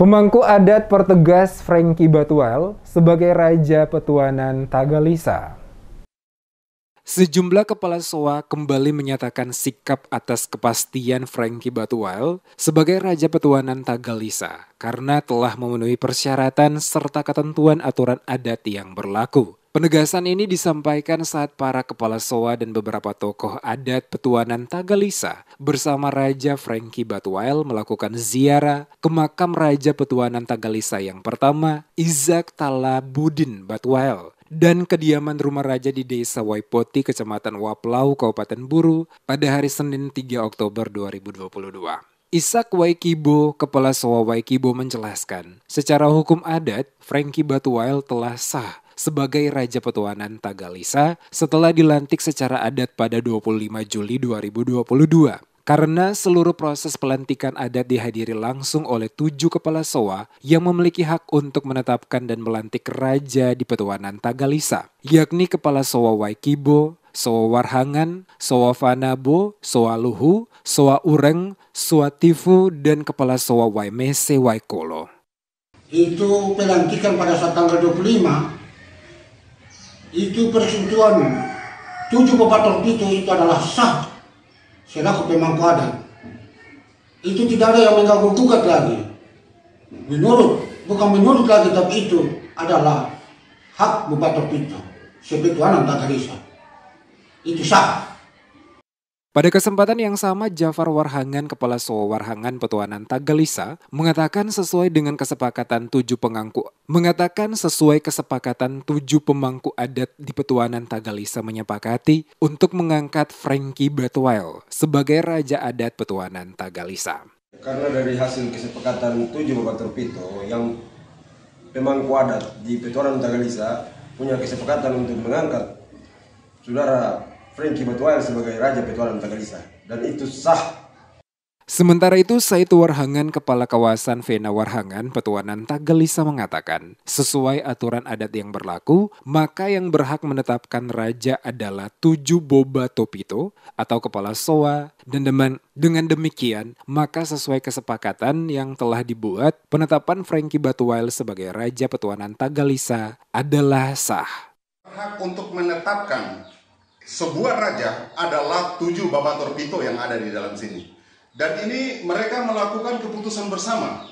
Pemangku adat pertegas Frankie Batual sebagai Raja Petuanan Tagalisa. Sejumlah kepala SOA kembali menyatakan sikap atas kepastian Frankie Batual sebagai Raja Petuanan Tagalisa karena telah memenuhi persyaratan serta ketentuan aturan adat yang berlaku. Penegasan ini disampaikan saat para kepala soa dan beberapa tokoh adat petuanan Tagalisa bersama Raja Frankie Batuail melakukan ziarah ke makam Raja Petuanan Tagalisa yang pertama, Izak Talabudin Batuail, dan kediaman rumah raja di Desa Waipoti, Kecamatan Waplau, Kabupaten Buru pada hari Senin 3 Oktober 2022. Isak Waikibo, Kepala Soa Waikibo menjelaskan, secara hukum adat, Frankie Batuail telah sah sebagai Raja Petuanan Tagalisa setelah dilantik secara adat pada 25 Juli 2022. Karena seluruh proses pelantikan adat dihadiri langsung oleh tujuh kepala soa yang memiliki hak untuk menetapkan dan melantik raja di petuanan Tagalisa, yakni kepala soa Waikibo, soa Warhangan, soa Fanabo, soa Luhu, soa Ureng, soa Tifu, dan kepala soa Waimese Waikolo. Itu pelantikan pada saat tanggal 25 itu persetujuan tujuh pepatah itu itu adalah sah selaku memang ada. itu tidak ada yang mengganggu gugat lagi menurut bukan menurut lagi tapi itu adalah hak bupatok itu sebetulnya tak itu sah pada kesempatan yang sama, Jafar Warhangan, Kepala Sowo Warhangan Petuanan Tagalisa, mengatakan sesuai dengan kesepakatan tujuh pengangku, mengatakan sesuai kesepakatan tujuh pemangku adat di Petuanan Tagalisa menyepakati untuk mengangkat Frankie Batwell sebagai Raja Adat Petuanan Tagalisa. Karena dari hasil kesepakatan tujuh Bapak Terpito yang pemangku adat di Petuanan Tagalisa punya kesepakatan untuk mengangkat Saudara Frankie Batuayan sebagai Raja Petualang Tagalisa. Dan itu sah Sementara itu, Said Warhangan, Kepala Kawasan Vena Warhangan, Petuanan Tagalisa mengatakan, sesuai aturan adat yang berlaku, maka yang berhak menetapkan raja adalah tujuh boba topito atau kepala soa dan deman. Dengan demikian, maka sesuai kesepakatan yang telah dibuat, penetapan Frankie Batuwail sebagai Raja Petuanan Tagalisa adalah sah. Hak untuk menetapkan sebuah raja adalah tujuh babator pito yang ada di dalam sini. Dan ini mereka melakukan keputusan bersama.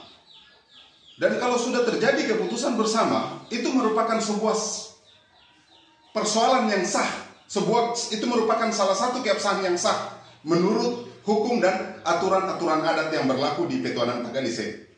Dan kalau sudah terjadi keputusan bersama, itu merupakan sebuah persoalan yang sah. Sebuah itu merupakan salah satu keabsahan yang sah menurut hukum dan aturan-aturan adat yang berlaku di Petuanan Tagalise.